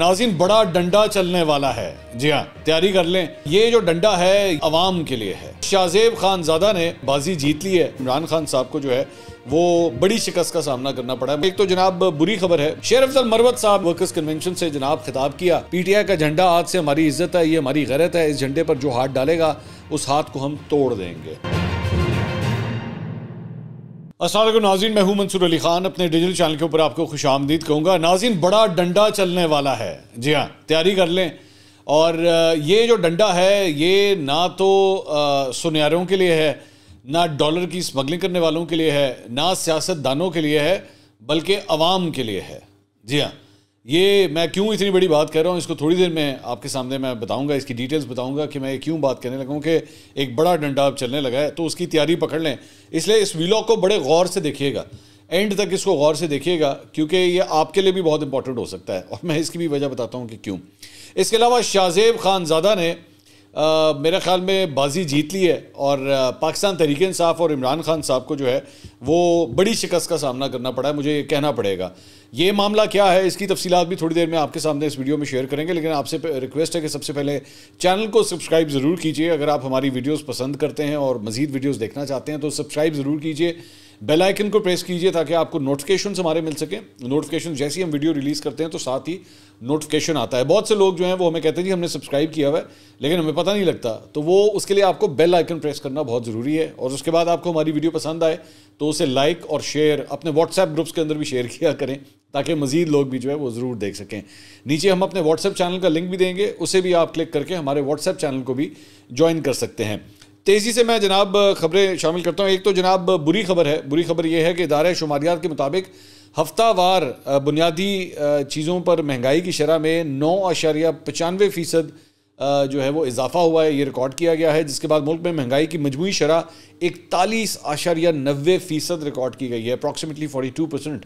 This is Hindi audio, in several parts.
नाजिन बड़ा डंडा चलने वाला है जी हाँ तैयारी कर लें ये जो डंडा है अवाम के लिए है शाहजेब खान ज्यादा ने बाजी जीत ली है इमरान खान साहब को जो है वो बड़ी शिकस्त का सामना करना पड़ा है एक तो जनाब बुरी खबर है शेर अफजल मरवत साहब वर्कर्स कन्वेंशन से जनाब खिताब किया पीटीआई का झंडा हाथ से हमारी इज्जत है ये हमारी गैरत है इस झंडे पर जो हाथ डालेगा उस हाथ को हम तोड़ देंगे असल नाज़िन मैं हूँ मंसूर अली खान अपने डिजिटल चैनल के ऊपर आपको खुश आमदीद कहूँगा नाजीन बड़ा डंडा चलने वाला है जी हाँ तैयारी कर लें और ये जो डंडा है ये ना तो सुनियारों के लिए है ना डॉलर की स्मगलिंग करने वालों के लिए है ना सियासतदानों के लिए है बल्कि आवाम के लिए है जी हाँ ये मैं क्यों इतनी बड़ी बात कर रहा हूँ इसको थोड़ी देर में आपके सामने मैं बताऊँगा इसकी डिटेल्स बताऊँगा कि मैं ये क्यों बात करने लगा कि एक बड़ा डंडा अब चलने लगा है तो उसकी तैयारी पकड़ लें इसलिए इस वीलॉग को बड़े गौर से देखिएगा एंड तक इसको गौर से देखिएगा क्योंकि ये आपके लिए भी बहुत इंपॉर्टेंट हो सकता है और मैं इसकी भी वजह बताता हूँ कि क्यों इसके अलावा शाहजेब खानजादा ने आ, मेरे ख्याल में बाजी जीत ली है और पाकिस्तान तहरीक इंसाफ और इमरान खान साहब को जो है वो बड़ी शिकस्त का सामना करना पड़ा है मुझे कहना पड़ेगा ये मामला क्या है इसकी तफसीत भी थोड़ी देर में आपके सामने इस वीडियो में शेयर करेंगे लेकिन आपसे रिक्वेस्ट है कि सबसे पहले चैनल को सब्सक्राइब ज़रूर कीजिए अगर आप हमारी वीडियोज़ पसंद करते हैं और मज़ीद वीडियोज़ देखना चाहते हैं तो सब्सक्राइब ज़रूर कीजिए बेल आइकन को प्रेस कीजिए ताकि आपको नोटिफिकेशन हमारे मिल सके नोटिफिकेशन जैसे ही हम वीडियो रिलीज़ करते हैं तो साथ ही नोटिफिकेशन आता है बहुत से लोग जो हैं वो हमें कहते हैं जी हमने सब्सक्राइब किया हुआ है लेकिन हमें पता नहीं लगता तो वो उसके लिए आपको बेल आइकन प्रेस करना बहुत ज़रूरी है और उसके बाद आपको हमारी वीडियो पसंद आए तो उसे लाइक और शेयर अपने व्हाट्सएप ग्रुप्स के अंदर भी शेयर किया करें ताकि मजीद लोग भी जो है वो ज़रूर देख सकें नीचे हम अपने व्हाट्सएप चैनल का लिंक भी देंगे उसे भी आप क्लिक करके हमारे व्हाट्सएप चैनल को भी ज्वाइन कर सकते हैं तेज़ी से मैं जनाब खबरें शामिल करता हूँ एक तो जनाब बुरी खबर है बुरी खबर यह है कि इदार शुमारियात के मुताबिक हफ्तावार बुनियादी चीज़ों पर महंगाई की शरह में नौ अशारिया पचानवे फ़ीसद जो है वो इजाफा हुआ है ये रिकॉर्ड किया गया है जिसके बाद मुल्क में महंगाई की मजमू शरह इकतालीस आशारिया नबे फ़ीसद रिकॉर्ड की गई है अप्रॉक्सीमेटली फोर्टी टू परसेंट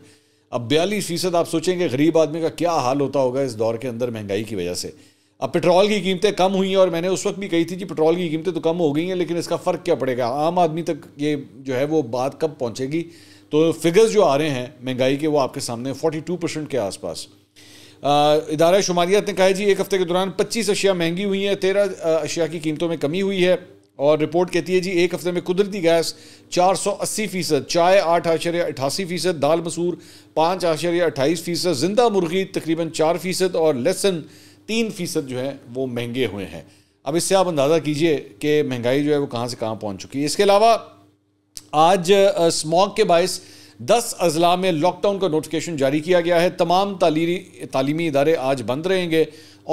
अब बयालीस फ़ीसद आप सोचेंगे गरीब आदमी का क्या हाल होता होगा इस दौर के अंदर महंगाई की वजह से अब पेट्रोल की कीमतें कम हुई हैं और मैंने उस वक्त भी कही थी कि पेट्रोल की कीमतें तो कम हो गई हैं लेकिन इसका फ़र्क क्या पड़ेगा आम आदमी तक ये जो है वो बात कब पहुँचेगी तो फिगर्स जो आ रहे हैं महंगाई के वो आपके सामने फोर्टी टू परसेंट के आसपास इदारा शुमारियात ने कहा है जी एक हफ़्ते के दौरान पच्चीस अशिया महंगी हुई हैं तेरह अशिया की कीमतों में कमी हुई है और रिपोर्ट कहती है जी एक हफ्ते में कुदरती गैस चार सौ अस्सी फ़ीसद चाय आठ आशर्या अठासी फ़ीसद दाल मसूर पाँच आशर्या अट्ठाईस फ़ीसद जिंदा मुर्गी तकरीबन चार फ़ीसद और लहसन तीन फीसद जो है वो महंगे हुए हैं अब इससे आप अंदाज़ा कीजिए कि महंगाई जो है वो कहाँ से कहाँ पहुँच चुकी है इसके अलावा आज स्मॉग के बायस दस अजला में लॉकडाउन का नोटिफिकेशन जारी किया गया है तमाम तालीमी इदारे आज बंद रहेंगे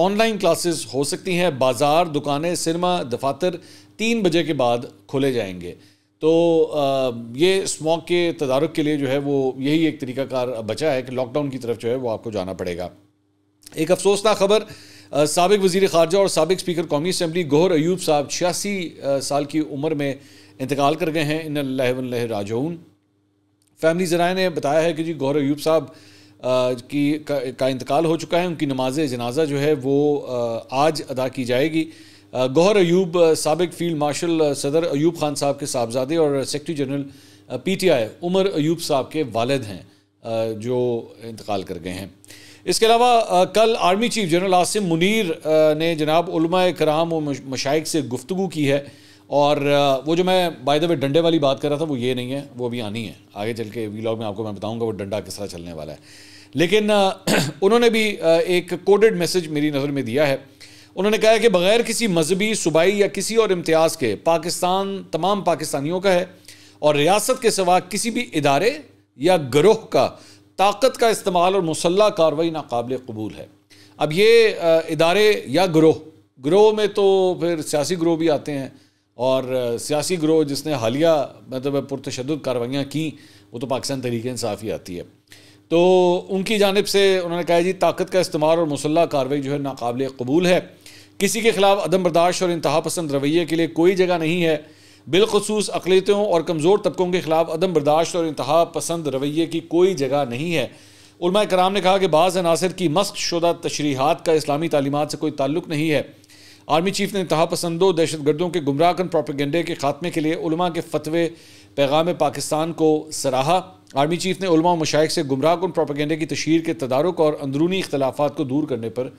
ऑनलाइन क्लासेस हो सकती हैं बाज़ार दुकानें सिनेमा दफातर तीन बजे के बाद खोले जाएंगे तो ये स्मॉक के तदारक के लिए जो है वो यही एक तरीक़ाकार बचा है कि लॉकडाउन की तरफ जो है वो आपको जाना पड़ेगा एक अफसोसना खबर सबक वज़ी खारजा और सबक स्पीकर कौमी असम्बली गौहर अयूब साहब छियासी साल की उम्र में इंतकाल कर गए हैं इन लहवन फैमिली ज़रा ने बताया है कि जी गौर अयूब साहब की का, का इंतकाल हो चुका है उनकी नमाज जनाजा जो है वो आज अदा की जाएगी गौर अयूब सबक फील्ड मार्शल सदर अयूब खान साहब के साहबजादे और secretary general P T I Umar Ayub साहब के वालद हैं जो इंतकाल कर गए हैं इसके अलावा कल army chief general Asim Munir ने जनाब कराम और मशाइक से गुफ्तु की है और वो जो मैं बाय द वे डंडे वाली बात कर रहा था वो ये नहीं है वो अभी आनी है आगे चल के व्लॉग में आपको मैं बताऊंगा वो डंडा किस तरह चलने वाला है लेकिन उन्होंने भी एक कोडेड मैसेज मेरी नज़र में दिया है उन्होंने कहा कि बग़ैर किसी मजहबी सूबाई या किसी और इम्तियाज़ के पाकिस्तान तमाम पाकिस्तानियों का है और रियासत के सवा किसी भी इदारे या गरोह का ताकत का इस्तेमाल और मुसल्ह कार्रवाई नाकबिल कबूल है अब ये इदारे या ग्रोह ग्रोह में तो फिर सियासी ग्रोह भी आते हैं और सियासी ग्रोह जिसने हालिया मतलब पुरतशद कार्रवाइयाँ की वो तो पाकिस्तान तरीके इंसाफ ही आती है तो उनकी जानब से उन्होंने कहा जी ताकत का इस्तेमाल और मुसल्ह कार्रवाई जो है नाकबिल कबूल है किसी के खिलाफ अदम बर्दाश्त और इंतहा पसंद रवैये के लिए कोई जगह नहीं है बिलखसूस अकलीतों और कमज़ोर तबकों के ख़िलाफ़ अदम बर्दाश्त और इंतहा पसंद रवैये की कोई जगह नहीं है उलमा कराम ने कहा कि बाज़ अनासर की मस्क शुदा तशरीहत का इस्लामी तालीमत से कोई ताल्लुक नहीं है आर्मी चीफ ने इंतहा पसंदों दहशत गर्दों के गुमराहन प्रोपिगेंडे के खात्मे के लिए उलमा के फतवे पैगाम पाकिस्तान को सराहा आर्मी चीफ ने उलमा से गुमराहन प्रोपिगेंडे की तशहर के तदारक और अंदरूनी इख्तलाफा को दूर करने पर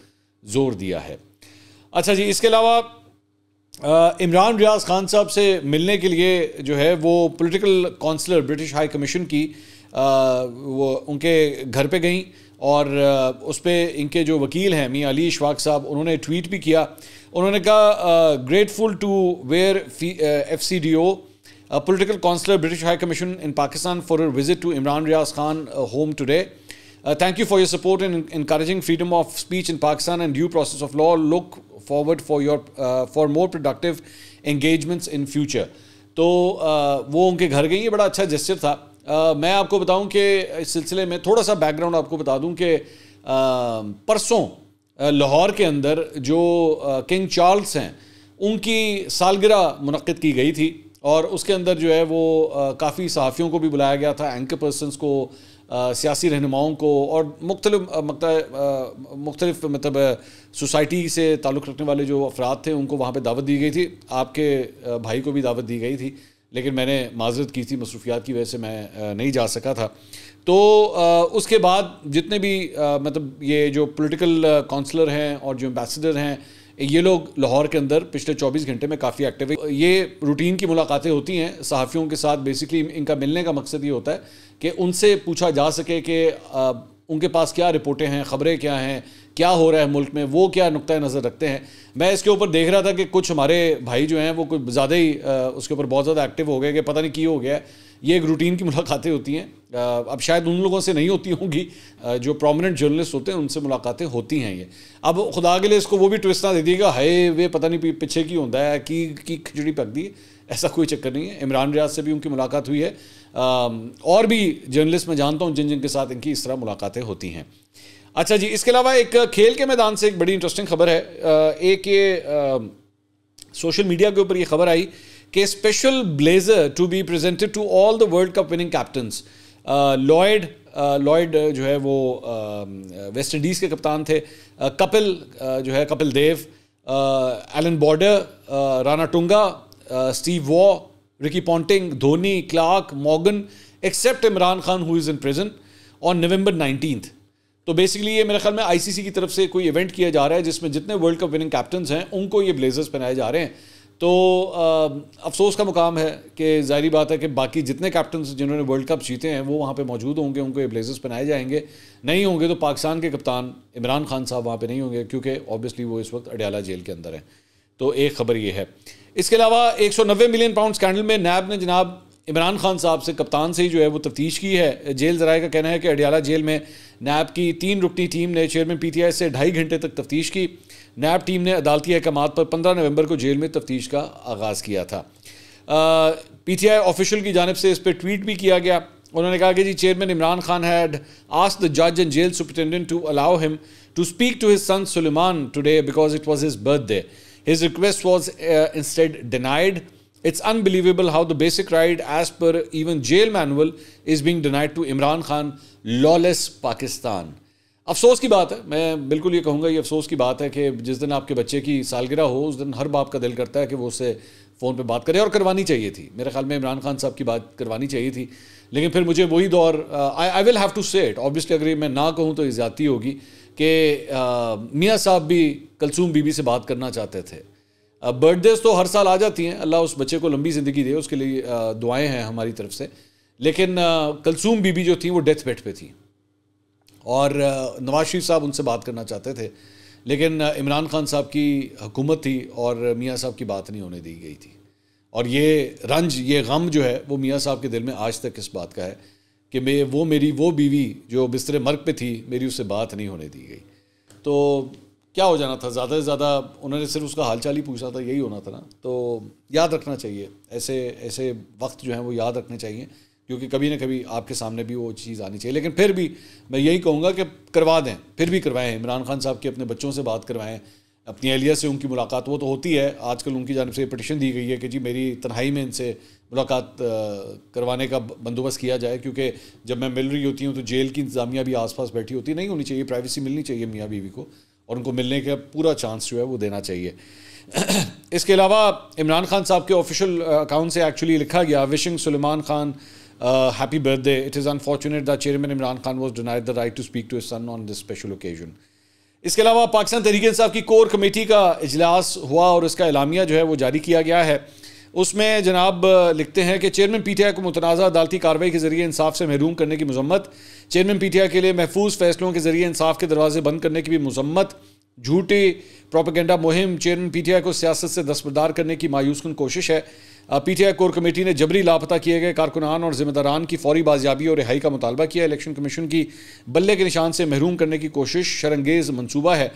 जोर दिया है अच्छा जी इसके अलावा इमरान रियाज खान साहब से मिलने के लिए जो है वो political counsellor British High Commission की आ, वो उनके घर पे गई और उस पर इनके जो वकील हैं मियाँ अली इशवाक साहब उन्होंने ट्वीट भी किया उन्होंने कहा grateful to Weir F C D O political counsellor British High Commission in Pakistan for visit to Imran Riaz Khan home today uh, thank you for your support in encouraging freedom of speech in Pakistan and due process of law. Look forward for your uh, for more productive engagements in future. तो वो उनके घर गई ये बड़ा अच्छा जेस्चर था मैं आपको बताऊं कि इस सिलसिले में थोड़ा सा बैकग्राउंड आपको बता दूं कि परसों लाहौर के अंदर जो किंग चार्ल्स हैं उनकी सालगिरह मनद की गई थी और उसके अंदर जो है वो काफ़ी सहाफ़ियों को भी बुलाया गया था एंकर पर्सनस को सियासी रहनुमाओं को और मुख्तलिफ मुख्तलिफ मतलब सोसाइटी से ताल्लुक़ रखने वाले जो अफराद थे उनको वहाँ पर दावत दी गई थी आपके भाई को भी दावत दी गई थी लेकिन मैंने माजरत की थी मसरूफियात की वजह से मैं नहीं जा सका था तो उसके बाद जितने भी मतलब ये जो पोलिटिकल काउंसलर हैं और जो एम्बेसडर हैं ये लोग लाहौर के अंदर पिछले 24 घंटे में काफ़ी एक्टिव है ये रूटीन की मुलाकातें होती हैं सहाफ़ियों के साथ बेसिकली इनका मिलने का मकसद ये होता है कि उनसे पूछा जा सके कि उनके पास क्या रिपोर्टें हैं ख़बरें क्या हैं क्या हो रहा है मुल्क में वो क्या नुकतः नज़र रखते हैं मैं इसके ऊपर देख रहा था कि कुछ हमारे भाई जो हैं वो कुछ ज़्यादा ही उसके ऊपर बहुत ज़्यादा एक्टिव हो गए कि पता नहीं क्यों हो गया है ये एक रूटीन की मुलाकातें होती हैं अब शायद उन लोगों से नहीं होती होंगी जो प्रोमिनेंट जर्नलिस्ट होते हैं उनसे मुलाकातें होती हैं ये अब खुदा के लिए इसको वो भी ट्विस्ट ना दे दिएगा हाय वे पता नहीं पीछे की होता है कि की खिचड़ी पक दी ऐसा कोई चक्कर नहीं है इमरान रियाज से भी उनकी मुलाकात हुई है और भी जर्नलिस्ट मैं जानता हूँ जिन जिनके साथ इनकी इस तरह मुलाकातें होती हैं अच्छा जी इसके अलावा एक खेल के मैदान से एक बड़ी इंटरेस्टिंग खबर है एक ये सोशल मीडिया के ऊपर ये खबर आई कि special blazer to be presented to all the World Cup winning captains Lloyd Lloyd जो है वो वेस्ट um, uh, इंडीज़ के कप्तान थे कपिल uh, uh, जो है Kapil Dev Allan Border Ranatunga Steve Waugh Ricky Ponting Dhoni Clarke Morgan except Imran Khan who is in prison on November nineteenth तो बेसिकली ये मेरे ख्याल में आईसीसी की तरफ से कोई इवेंट किया जा रहा है जिसमें जितने वर्ल्ड कप विनिंग कैप्टन हैं उनको ये ब्लेजर्स पहनाए जा रहे हैं तो आ, अफसोस का मुकाम है कि जाहरी बात है कि बाकी जितने कैप्टन जिन्होंने वर्ल्ड कप जीते हैं वो वहाँ पे मौजूद होंगे उनको ये ब्लेजर्स पहनाए जाएंगे नहीं होंगे तो पाकिस्तान के कप्तान इमरान खान साहब वहाँ पे नहीं होंगे क्योंकि ऑब्वियसली वो इस वक्त अडयाला जेल के अंदर हैं तो एक खबर ये है इसके अलावा एक सौ नब्बे मिलियन पाउंड स्कैंडल में नैब ने जनाब इमरान खान साहब से कप्तान से ही जो है वो तफ्तीश की है जेल जराए का कहना है कि अडियाला जेल में नैब की तीन रुकनी टीम ने चेयरमैन पी टी आई से ढाई घंटे तक तफ्तीश की नैब टीम ने अदालती अहकाम पर पंद्रह नवंबर को जेल में तफ्तीश का आगाज़ किया था पी टी आई ऑफिशल की जानब से इस पर ट्वीट भी किया गया उन्होंने कहा कि जी chairman Imran Khan had us the जज and jail superintendent to allow him to speak to his son Suleman today because it was his birthday his request was instead denied it's unbelievable how the basic right as per even jail manual is being denied to Imran Khan lawless Pakistan अफसोस की बात है मैं बिल्कुल ये कहूँगा ये अफसोस की बात है कि जिस दिन आपके बच्चे की सालगिरह हो उस दिन हर बाप का दिल करता है कि वो उससे फ़ोन पे बात करे और करवानी चाहिए थी मेरे ख्याल में इमरान खान साहब की बात करवानी चाहिए थी लेकिन फिर मुझे वही दौर I I will have to say it obviously अगर मैं ना कहूँ तो ज़्यादती होगी कि मियाँ साहब भी कलसूम बीबी से बात करना चाहते थे बर्थडेज तो हर साल आ जाती हैं अल्लाह उस बच्चे को लंबी ज़िंदगी दे उसके लिए दुआएँ हैं हमारी तरफ से लेकिन कलसूम बीबी जो थी वो डेथ बेड पर थी और नवाज शरीफ साहब उनसे बात करना चाहते थे लेकिन इमरान खान साहब की हुकूमत थी और मियाँ साहब की बात नहीं होने दी गई थी और ये रंज ये गम जो है वो मियाँ साहब के दिल में आज तक इस बात का है कि मैं वो मेरी वो बीवी जो बिस्तर मर्ग पे थी मेरी उससे बात नहीं होने दी गई तो क्या हो जाना था ज़्यादा से ज़्यादा उन्होंने सिर्फ उसका हालचाल ही पूछा था यही होना था ना तो याद रखना चाहिए ऐसे ऐसे वक्त जो हैं वो याद रखने चाहिए क्योंकि कभी ना कभी आपके सामने भी वो चीज़ आनी चाहिए लेकिन फिर भी मैं यही कहूँगा कि करवा दें फिर भी करवाएं इमरान खान साहब की अपने बच्चों से बात करवाएं अपनी अहलिया से उनकी मुलाकात वो तो होती है आजकल उनकी जानब से पटिशन दी गई है कि जी मेरी तनहाई में इनसे मुलाकात करवाने का बंदोबस्त किया जाए क्योंकि जब मैं मिल रही होती हूँ तो जेल की इंतजामिया भी आस बैठी होती नहीं होनी चाहिए प्राइवेसी मिलनी चाहिए मियाँ बीवी को और उनको मिलने का पूरा चांस जो है वो देना चाहिए इसके अलावा इमरान खान साहब के ऑफिशियल अकाउंट से एक्चुअली लिखा गया wishing Suleman Khan Uh, happy birthday. It is unfortunate that Chairman Imran Khan was denied the right to speak to his son on this special occasion. इसके अलावा पाकिस्तान तहरीक इंसाफ की कोर कमेटी का अजलास हुआ और इसका एलामिया जो है वो जारी किया गया है उसमें जनाब uh, लिखते हैं कि चेयरमैन पी टी आई को मुतनाजा अदालती कार्रवाई के जरिए इंसाफ से महरूम करने की मजम्मत चेयरमैन पी टी आई के लिए महफूज फैसलों के जरिए इंसाफ के दरवाजे बंद करने की भी मजम्मत झूठी प्रोपेगेंडा मुहिम चेयरमैन पीटीआई को सियासत से दस्तबरदार करने की मायूसकन कोशिश है पीटीआई कोर कमेटी ने जबरी लापता किए गए कारकुनान और जिम्मेदारान की फौरी बाजियाबी और रिहाई का मुतालबा किया इलेक्शन कमीशन की बल्ले के निशान से महरूम करने की कोशिश शरंगेज मनसूबा है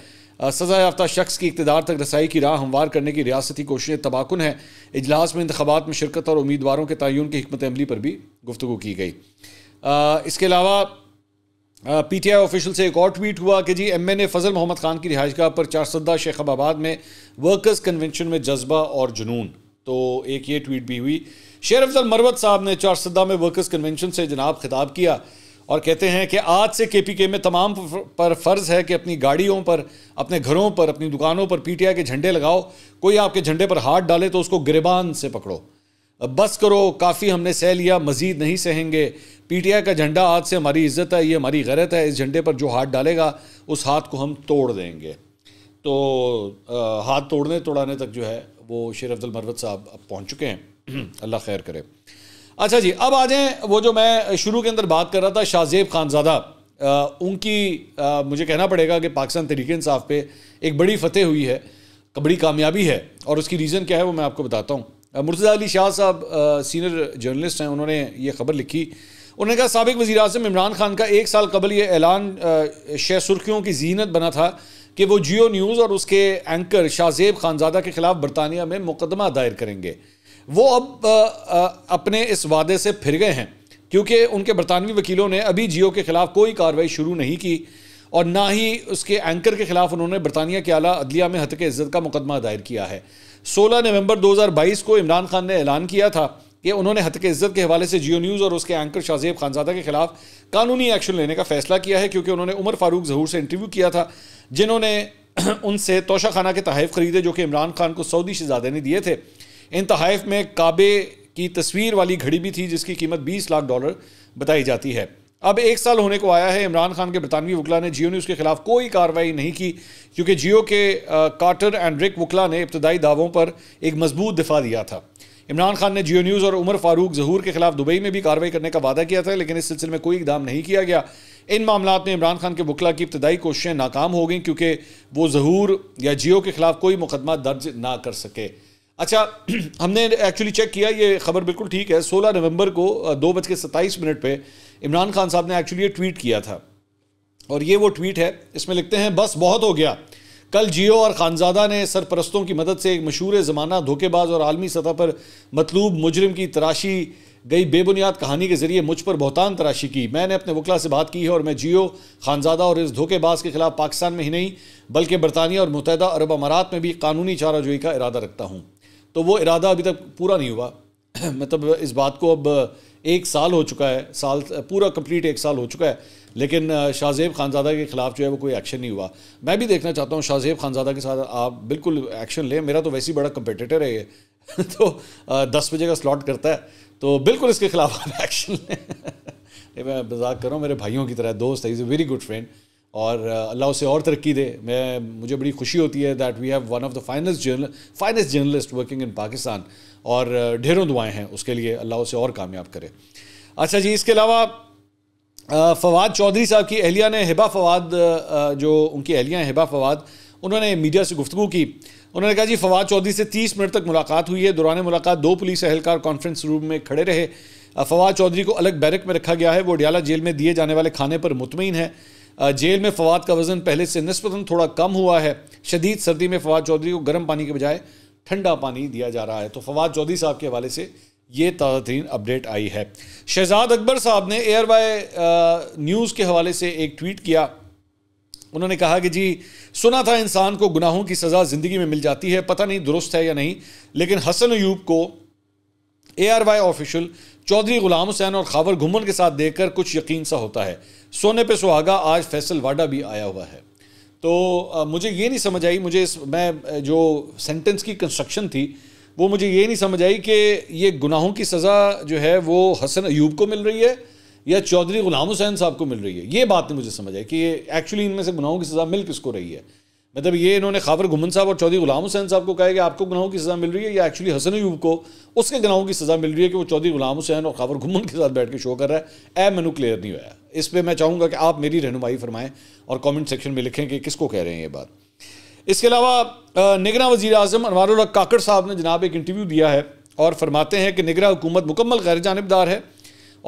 सजा याफ्ता शख्स की इकतदार तक रसाई की राह हमवार करने की रियासती कोशिशें तबाकुन है इजलास में इंतबात में शिरकत और उम्मीदवारों के तयन की हमत अमली पर भी गुफ्तु की गई इसके अलावा पीटीआई ऑफिशियल से एक और ट्वीट हुआ कि जी एमएनए फजल मोहम्मद खान की रिहाइशगाह पर चारसदा शेखबाबाद में वर्कर्स कन्वेंशन में जज्बा और जुनून तो एक ये ट्वीट भी हुई शेर अफजल मरवत साहब ने चारसदा में वर्कर्स कन्वेंशन से जनाब खिताब किया और कहते हैं कि आज से के पी के में तमाम पर फ़र्ज़ है कि अपनी गाड़ियों पर अपने घरों पर अपनी दुकानों पर आई के झंडे लगाओ कोई आपके झंडे पर हाथ डाले तो उसको गिरबान से पकड़ो अब बस करो काफ़ी हमने सह लिया मज़ीद नहीं सहेंगे पीटीआई का झंडा हाथ से हमारी इज्जत है ये हमारी गलत है इस झंडे पर जो हाथ डालेगा उस हाथ को हम तोड़ देंगे तो आ, हाथ तोड़ने तोड़ाने तक जो है वो शेर अब्दुल मरवत साहब अब पहुँच चुके हैं अल्लाह खैर करे अच्छा जी अब आ जाएँ वो जो मैं शुरू के अंदर बात कर रहा था शाहजेब खानजादा उनकी आ, मुझे कहना पड़ेगा कि पाकिस्तान तरीके इंसाफ पे एक बड़ी फतेह हुई है बड़ी कामयाबी है और उसकी रीज़न क्या है वो मैं आपको बताता हूँ मुर्तज़ा अली शाह साहब सीनियर जर्नलिस्ट हैं उन्होंने ये खबर लिखी उन्होंने कहा सबक वज़ी अजम इमरान खान का एक साल कबल ये ऐलान शह सुर्खियों की जीनत बना था कि वो जियो न्यूज़ और उसके एंकर शाहजेब खानजादा के ख़िलाफ़ बरतानिया में मुकदमा दायर करेंगे वो अब आ, आ, अपने इस वादे से फिर गए हैं क्योंकि उनके बरतानवी वकीलों ने अभी जियो के ख़िलाफ़ कोई कार्रवाई शुरू नहीं की और ना ही उसके एंकर के ख़िलाफ़ उन्होंने बरतानिया के अला अदलिया में हतक इज़्ज़त का मुकदमा दायर किया है 16 नवंबर 2022 को इमरान खान ने ऐलान किया था कि उन्होंने हतक इज्जत के हवाले से जियो न्यूज़ और उसके एंकर शाहजेब खानजादा के खिलाफ कानूनी एक्शन लेने का फैसला किया है क्योंकि उन्होंने उमर फारूक जहूर से इंटरव्यू किया था जिन्होंने उनसे तोशा खाना के तहफ़ ख़रीदे जो कि इमरान खान को सऊदी शहजादे ने दिए थे इन तहफ़ में काबे की तस्वीर वाली घड़ी भी थी जिसकी कीमत बीस लाख डॉलर बताई जाती है अब एक साल होने को आया है इमरान खान के बरतानवी वकला ने जियो ने उसके खिलाफ कोई कार्रवाई नहीं की क्योंकि जियो के कार्टर एंड रिक वकला ने इब्तदाई दावों पर एक मजबूत दिफा दिया था इमरान खान ने जियो न्यूज़ और उमर फारूक जहूर के खिलाफ दुबई में भी कार्रवाई करने का वादा किया था लेकिन इस सिलसिले में कोई इकदाम नहीं किया गया इन मामला में इमरान खान के वकला की इब्तदाई कोशिशें नाकाम हो गई क्योंकि वो जहूर या जियो के खिलाफ कोई मुकदमा दर्ज ना कर सके अच्छा हमने एक्चुअली चेक किया ये खबर बिल्कुल ठीक है 16 नवंबर को दो बज के सत्ताईस मिनट पर इमरान खान साहब ने एक्चुअली ये ट्वीट किया था और ये वो ट्वीट है इसमें लिखते हैं बस बहुत हो गया कल जियो और खानजादा ने सरपरस्तों की मदद से एक मशहूर ज़माना धोखेबाज और आलमी सतह पर मतलूब मुजरम की तराशी गई बेबुनियाद कहानी के जरिए मुझ पर बहुतान तराशी की मैंने अपने वकला से बात की है और मैं जियो खानजादा और इस धोखेबाज के खिलाफ पाकिस्तान में ही नहीं बल्कि बरतानिया और मुतहदा अरब अमारात में भी कानूनी चाराजोई का इरादा रखता हूँ तो वो इरादा अभी तक पूरा नहीं हुआ मतलब इस बात को अब एक साल हो चुका है साल पूरा कंप्लीट एक साल हो चुका है लेकिन शाहजेब खानजादा के ख़िलाफ़ जो है वो कोई एक्शन नहीं हुआ मैं भी देखना चाहता हूँ शाहजेब खानजादा के साथ आप बिल्कुल एक्शन लें मेरा तो वैसे ही बड़ा कंपटीटर है ये तो दस बजे का स्लॉट करता है तो बिल्कुल इसके खिलाफ आप एक्शन लें मैं मजाक कर रहा हूँ मेरे भाइयों की तरह दोस्त है is a very good friend और uh, अल्लाह उसे और तरक्की दे मैं मुझे बड़ी खुशी होती है that we have one of the finest journal finest journalist working in Pakistan और uh, ढेरों दुआएं हैं उसके लिए अल्लाह उसे और कामयाब करे अच्छा जी इसके अलावा uh, फवाद चौधरी साहब की अहलिया ने हिबा फवाद जो उनकी अहलिया हिबा फवाद उन्होंने मीडिया से गुफ्तु की उन्होंने कहा जी फवाद चौधरी से 30 मिनट तक मुलाकात हुई है दौरान मुलाकात दो पुलिस अहलकार कॉन्फ्रेंस रूम में खड़े रहे फवाद चौधरी को अलग बैरक में रखा गया है वो डियाला जेल में दिए जाने वाले खाने पर मुतमिन है जेल में फवाद का वजन पहले से नस्बता थोड़ा कम हुआ है शदीद सर्दी में फवाद चौधरी को गर्म पानी के बजाय ठंडा पानी दिया जा रहा है तो फवाद चौधरी साहब के हवाले से ये ताज़ा तरीन अपडेट आई है शहजाद अकबर साहब ने एयर बाय न्यूज़ के हवाले से एक ट्वीट किया उन्होंने कहा कि जी सुना था इंसान को गुनाहों की सज़ा ज़िंदगी में मिल जाती है पता नहीं दुरुस्त है या नहीं लेकिन हसन अयूब को A R Y official Chaudhry Ghulam Hussain और खावर घुमन के साथ देखकर कुछ यकीन सा होता है सोने पे सुहागा आज फैसल वाडा भी आया हुआ है तो आ, मुझे ये नहीं समझ आई मुझे इस मैं जो सेंटेंस की कंस्ट्रक्शन थी वो मुझे ये नहीं समझ आई कि ये गुनाहों की सज़ा जो है वो हसन अयूब को मिल रही है या चौधरी गुलाम हुसैन साहब को मिल रही है ये बात नहीं मुझे समझ आई कि एक्चुअली इनमें से गुनाहों की सज़ा मिल किसको रही है मतलब ये इन्होंने खाबर घुमन साहब और चौधरी गुलाम हुसैन साहब को कहा है कि आपको गुनाहों की सज़ा मिल रही है या एक्चुअली हसन यूब को उसके गुनाहों की सज़ा मिल रही है कि वो चौधरी गुलाम हुसैन और खाबर घुमन के साथ बैठ के शो कर रहा है ए मैनू क्लियर नहीं हुआ इस पर मैं चाहूँगा कि आप मेरी रहनुमाई फरमाएँ और कॉमेंट सेक्शन में लिखें कि किसको कह रहे हैं ये बात इसके अलावा निगरा वजी अजम अनवर काकड़ साहब ने जनाब एक इंटरव्यू दिया है और फरमाते हैं कि निगरा हुकूमत मुकम्मल गैर जानबदार है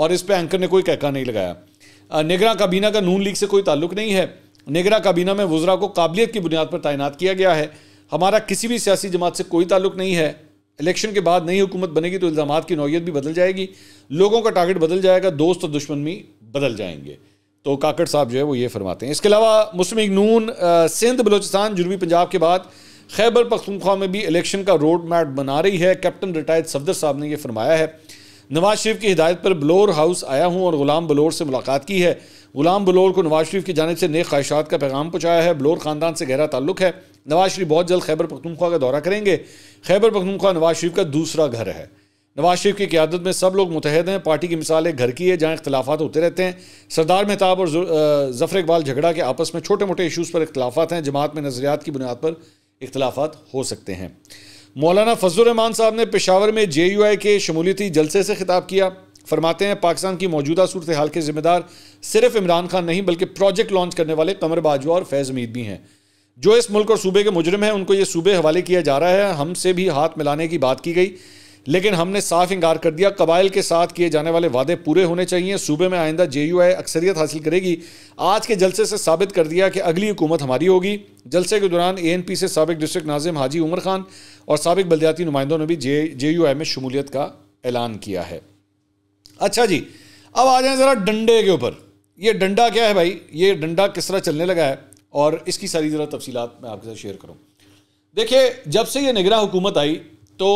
और इस पर एंकर ने कोई कहका नहीं लगाया निगरा काबीना का नून लीग से कोई ताल्लुक नहीं है नेगरा काबीना में वज्रा को काबिलियत की बुनियाद पर तैनात किया गया है हमारा किसी भी सियासी जमात से कोई ताल्लुक नहीं है इलेक्शन के बाद नई हुकूमत बनेगी तो इल्ज़ाम की नौीयत भी बदल जाएगी लोगों का टारगेट बदल जाएगा दोस्त और दुश्मन भी बदल जाएंगे तो काकड़ साहब जो है वो ये फरमाते हैं इसके अलावा मुस्लिम नून सिंध बलोचिस्तान जुनूबी पंजाब के बाद खैबर पख्तूनख्वा में भी इलेक्शन का रोड मैप बना रही है कैप्टन रिटायर्ड सफदर साहब ने यह फरमाया है नवाज शरीफ की हिदायत पर बलोर हाउस आया हूँ और ग़ुलाम बलोर से मुलाकात की है गुलाम बलोर को नवाज शरीफ की जानब से नेक ख्वाहिशात का पैगाम पहुँचाया है बलोर ख़ानदान से गहरा ताल्लुक है नवाज शरीफ बहुत जल्द खैबर पख्तूनख्वा का दौरा करेंगे खैबर पख्तूनख्वा नवाज शरीफ का दूसरा घर है नवाज शरीफ की क्यादत में सब लोग मुतहद हैं पार्टी की मिसाल एक घर की है जहाँ इख्तलाफा होते रहते हैं सरदार मेहताब और जफर इकबाल झगड़ा के आपस में छोटे मोटे इशूज़ पर इख्तलाफा हैं जमात में नज़रियात की बुनियाद पर इख्तलाफा हो सकते हैं मौलाना फजल साहब ने पेशावर में जे यू आई के शमूलियती जलसे से खिताब किया फरमाते हैं पाकिस्तान की मौजूदा सूरत हाल के जिम्मेदार सिर्फ इमरान खान नहीं बल्कि प्रोजेक्ट लॉन्च करने वाले कमर बाजवा और फैज़ मीद भी हैं जो इस मुल्क और सूबे के मुजरम हैं उनको ये सूबे हवाले किया जा रहा है हमसे भी हाथ मिलाने की बात की गई लेकिन हमने साफ इंकार कर दिया कबाइल के साथ किए जाने वाले वादे पूरे होने चाहिए सूबे में आइंदा जे यू आई अक्सरियत हासिल करेगी आज के जलसे से साबित कर दिया कि अगली हुकूमत हमारी होगी जलसे के दौरान ए एन पी से सबक डिस्ट्रिक्ट नाजिम हाजी उमर खान और सबक बल्दियाती नुमाइंदों ने भी जे जे यू आई में शमूलियत का ऐलान किया है अच्छा जी अब आ जाए ज़रा डंडे के ऊपर ये डंडा क्या है भाई ये डंडा किस तरह चलने लगा है और इसकी सारी ज़रा तफसीत मैं आपके साथ शेयर करूँ देखिए जब से ये निगरा हुकूमत आई तो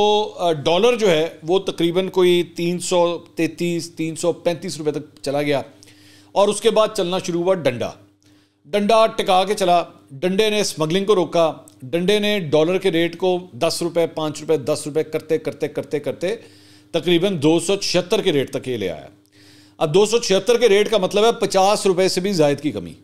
डॉलर जो है वो तकरीबन कोई तीन सौ तैंतीस तीन सौ पैंतीस रुपये तक चला गया और उसके बाद चलना शुरू हुआ डंडा डंडा टिका के चला डंडे ने स्मगलिंग को रोका डंडे ने डॉलर के रेट को दस रुपये पाँच रुपये दस रुपये करते करते करते करते तकरीबन दो के रेट तक ये ले आया अब दो के रेट का मतलब है पचास रुपए से भी जायद की कमी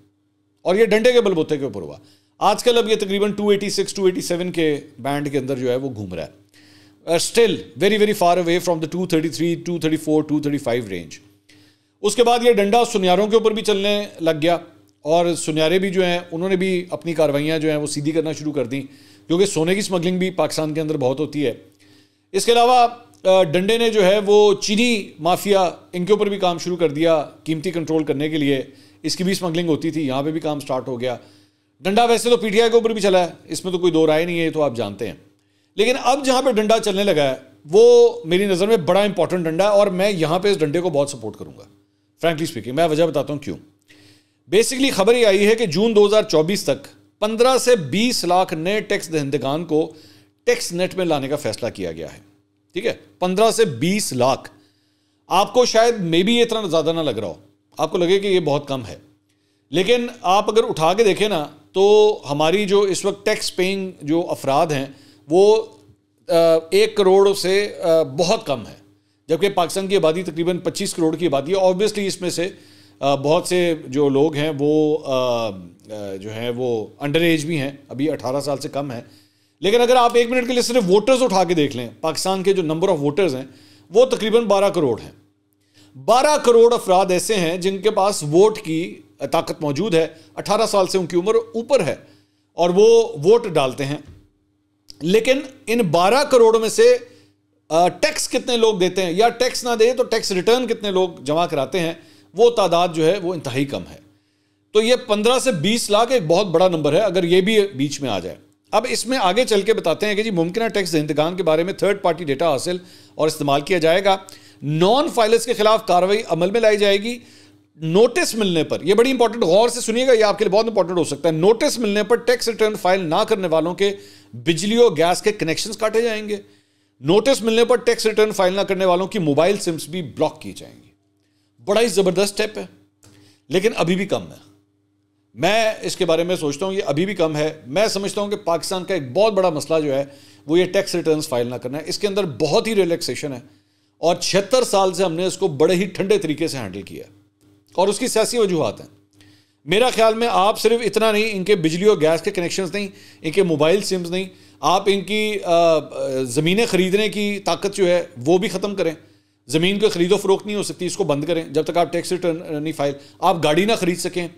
और ये डंडे के बलबोते के ऊपर हुआ आजकल अब ये तकरीबन 286, 287 के बैंड के अंदर जो है वो घूम रहा है still very very far away from the 233, 234, 235 range उसके बाद ये डंडा सुनियारों के ऊपर भी चलने लग गया और सुनियारे भी जो हैं उन्होंने भी अपनी कार्रवाइयाँ जो हैं वो सीधी करना शुरू कर दी क्योंकि सोने की स्मगलिंग भी पाकिस्तान के अंदर बहुत होती है इसके अलावा डंडे ने जो है वो चीनी माफिया इनके ऊपर भी काम शुरू कर दिया कीमती कंट्रोल करने के लिए इसकी भी स्मगलिंग होती थी यहाँ पे भी काम स्टार्ट हो गया डंडा वैसे तो पीटीआई के ऊपर भी चला है इसमें तो कोई दो राय नहीं है तो आप जानते हैं लेकिन अब जहाँ पे डंडा चलने लगा है वो मेरी नज़र में बड़ा इंपॉर्टेंट डंडा है और मैं यहाँ पर इस डंडे को बहुत सपोर्ट करूँगा फ्रेंकली स्पीकिंग मैं वजह बताता हूँ क्यों बेसिकली खबर ये आई है कि जून दो तक पंद्रह से बीस लाख नए टैक्स दहिंदगान को टैक्स नेट में लाने का फैसला किया गया है ठीक है पंद्रह से बीस लाख आपको शायद मे बी इतना ज़्यादा ना लग रहा हो आपको लगे कि ये बहुत कम है लेकिन आप अगर उठा के देखें ना तो हमारी जो इस वक्त टैक्स पेइंग जो अफराद हैं वो एक करोड़ से बहुत कम है जबकि पाकिस्तान की आबादी तकरीबन 25 करोड़ की आबादी है ऑब्वियसली इसमें से बहुत से जो लोग हैं वो जो हैं वो अंडर एज भी हैं अभी 18 साल से कम है लेकिन अगर आप एक मिनट के लिए सिर्फ वोटर्स उठा के देख लें पाकिस्तान के जो नंबर ऑफ वोटर्स हैं वो तकरीबन बारह करोड़ हैं बारह करोड़ अफराद ऐसे हैं जिनके पास वोट की ताकत मौजूद है अठारह साल से उनकी उम्र ऊपर है और वो वोट डालते हैं लेकिन इन बारह करोड़ में से टैक्स कितने लोग देते हैं या टैक्स ना दे तो टैक्स रिटर्न कितने लोग जमा कराते हैं वो तादाद जो है वो इंतहाई कम है तो ये पंद्रह से बीस लाख एक बहुत बड़ा नंबर है अगर ये भी बीच में आ जाए अब इसमें आगे चल के बताते हैं कि जी मुमकिन टैक्स इंतकाम के बारे में थर्ड पार्टी डेटा हासिल और इस्तेमाल किया जाएगा नॉन फाइलर्स के खिलाफ कार्रवाई अमल में लाई जाएगी नोटिस मिलने पर यह बड़ी इंपॉर्टेंट गौर से सुनिएगा यह आपके लिए बहुत इंपॉर्टेंट हो सकता है नोटिस मिलने पर टैक्स रिटर्न फाइल ना करने वालों के बिजली और गैस के कनेक्शन काटे जाएंगे नोटिस मिलने पर टैक्स रिटर्न फाइल ना करने वालों की मोबाइल सिम्स भी ब्लॉक की जाएंगी बड़ा ही जबरदस्त स्टेप है लेकिन अभी भी कम है मैं इसके बारे में सोचता हूँ ये अभी भी कम है मैं समझता हूँ कि पाकिस्तान का एक बहुत बड़ा मसला जो है वो ये टैक्स रिटर्न फाइल ना करना है इसके अंदर बहुत ही रिलैक्सेशन है और छिहत्तर साल से हमने इसको बड़े ही ठंडे तरीके से हैंडल किया और उसकी सियासी वजूहत हैं मेरा ख्याल में आप सिर्फ इतना नहीं इनके बिजली और गैस के कनेक्शंस नहीं इनके मोबाइल सिम्स नहीं आप इनकी ज़मीनें ख़रीदने की ताकत जो है वो भी ख़त्म करें ज़मीन को ख़रीदो फरोख्त नहीं हो सकती इसको बंद करें जब तक आप टैक्स रिटर्न नहीं फाइल आप गाड़ी ना ख़रीद सकें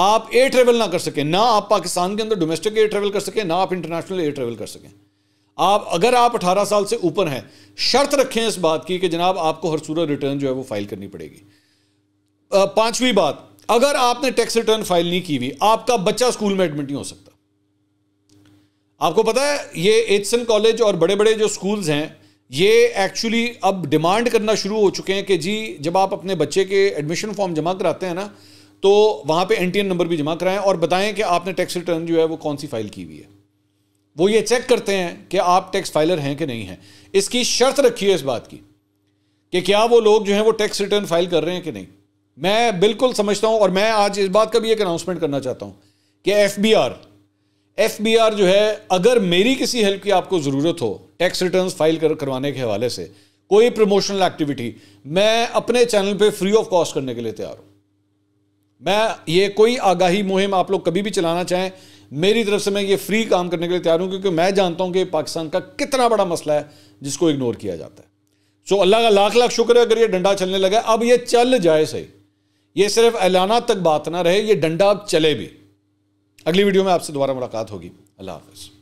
आप एयर ट्रेवल ना कर सकें ना आप पाकिस्तान के अंदर डोमेस्टिक एयर ट्रेवल कर सकें ना आप इंटरनेशनल एयर ट्रेवल कर सकें आप अगर आप 18 साल से ऊपर हैं शर्त रखें इस बात की कि जनाब आपको हर सूरत रिटर्न जो है वो फाइल करनी पड़ेगी पांचवी बात अगर आपने टैक्स रिटर्न फाइल नहीं की हुई आपका बच्चा स्कूल में एडमिट नहीं हो सकता आपको पता है ये एडसन कॉलेज और बड़े बड़े जो स्कूल्स हैं ये एक्चुअली अब डिमांड करना शुरू हो चुके हैं कि जी जब आप अपने बच्चे के एडमिशन फॉर्म जमा कराते हैं ना तो वहां पे एन नंबर भी जमा कराएं और बताएं कि आपने टैक्स रिटर्न जो है वो कौन सी फाइल की हुई है वो ये चेक करते हैं कि आप टैक्स फाइलर हैं कि नहीं हैं इसकी शर्त रखी है इस बात की कि क्या वो लोग जो हैं वो टैक्स रिटर्न फाइल कर रहे हैं कि नहीं मैं बिल्कुल समझता हूं और मैं आज इस बात का भी एक अनाउंसमेंट करना चाहता हूं कि F B R F B R जो है अगर मेरी किसी हेल्प की आपको ज़रूरत हो टैक्स रिटर्न फाइल कर, करवाने के हवाले से कोई प्रमोशनल एक्टिविटी मैं अपने चैनल पर फ्री ऑफ कॉस्ट करने के लिए तैयार हूँ मैं ये कोई आगाही मुहिम आप लोग कभी भी चलाना चाहें मेरी तरफ से मैं ये फ्री काम करने के लिए तैयार हूँ क्योंकि मैं जानता हूँ कि पाकिस्तान का कितना बड़ा मसला है जिसको इग्नोर किया जाता है सो so, अल्लाह का लाख लाख शुक्र है अगर ये डंडा चलने लगा अब ये चल जाए सही ये सिर्फ ऐलाना तक बात ना रहे ये डंडा अब चले भी अगली वीडियो में आपसे दोबारा मुलाकात होगी अल्लाह हाफिज़